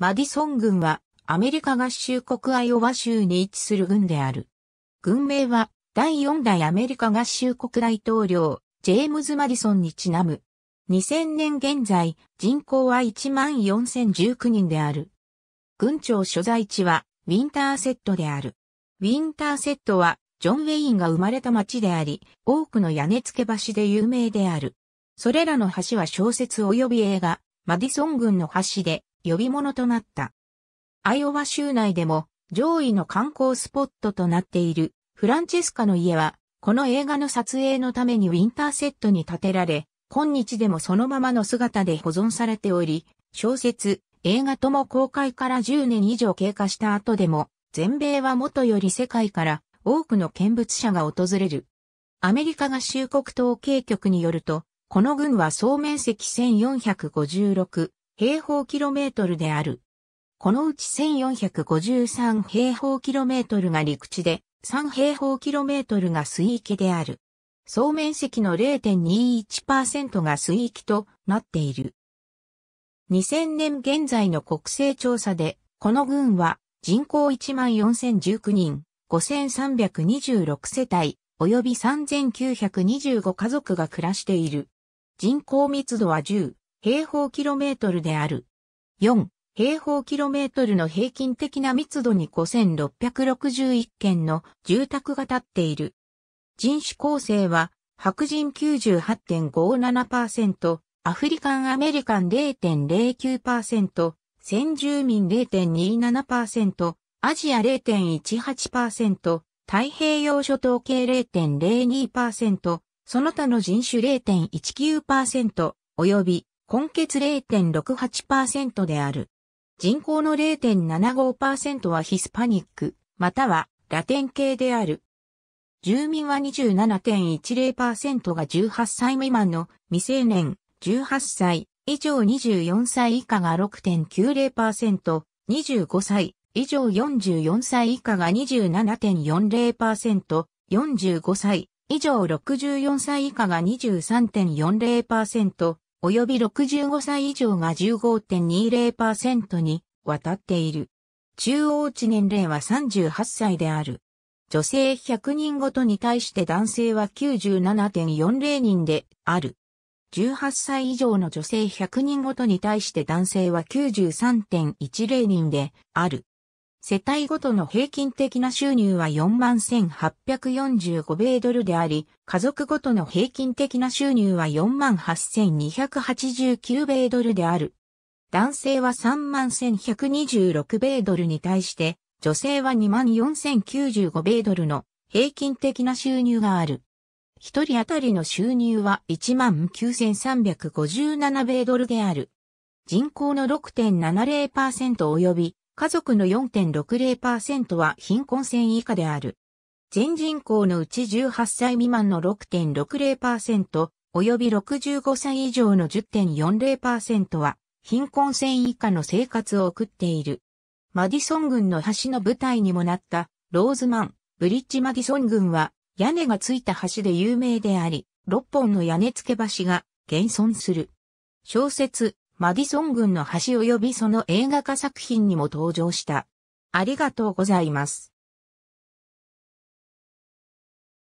マディソン軍はアメリカ合衆国アイオワ州に位置する軍である。軍名は第4代アメリカ合衆国大統領ジェームズ・マディソンにちなむ。2000年現在人口は14,019人である。軍庁所在地はウィンターセットである。ウィンターセットはジョン・ウェインが生まれた町であり、多くの屋根付け橋で有名である。それらの橋は小説及び映画、マディソン軍の橋で、呼び物となった。アイオワ州内でも上位の観光スポットとなっているフランチェスカの家は、この映画の撮影のためにウィンターセットに建てられ、今日でもそのままの姿で保存されており、小説、映画とも公開から10年以上経過した後でも、全米は元より世界から多くの見物者が訪れる。アメリカ合衆国統計局によると、この軍は総面積1456平方キロメートルである。このうち1453平方キロメートルが陸地で、3平方キロメートルが水域である。総面積の0.21%が水域となっている。2000年現在の国勢調査で、この群は人口14,019人、5,326世帯、及び3,925家族が暮らしている。人口密度は10、平方キロメートルである。4、平方キロメートルの平均的な密度に5661件の住宅が建っている。人種構成は、白人98.57%、アフリカンアメリカン0.09%、先住民0.27%、アジア0.18%、太平洋諸島系0.02%、その他の人種0.19%、及び根血0.68%である。人口の0.75%はヒスパニック、またはラテン系である。住民は27.10%が18歳未満の未成年、18歳以上24歳以下が6.90%、25歳以上44歳以下が27.40%、45歳以上64歳以下が23.40%、及び65歳以上が15.20%に渡っている。中央値年齢は38歳である。女性100人ごとに対して男性は97.40人である。18歳以上の女性100人ごとに対して男性は93.10人である。世帯ごとの平均的な収入は41,845米ドルであり、家族ごとの平均的な収入は48,289米ドルである。男性は31,126米ドルに対して、女性は24,095米ドルの平均的な収入がある。一人当たりの収入は19,357米ドルである。人口の6.70%及び家族の4.60%は貧困線以下である。全人口のうち18歳未満の6.60%、及び65歳以上の10.40%は、貧困線以下の生活を送っている。マディソン軍の橋の舞台にもなった、ローズマン、ブリッジマディソン軍は、屋根がついた橋で有名であり、6本の屋根付け橋が、現存する。小説、マディソン軍の橋及びその映画化作品にも登場した。ありがとうございます。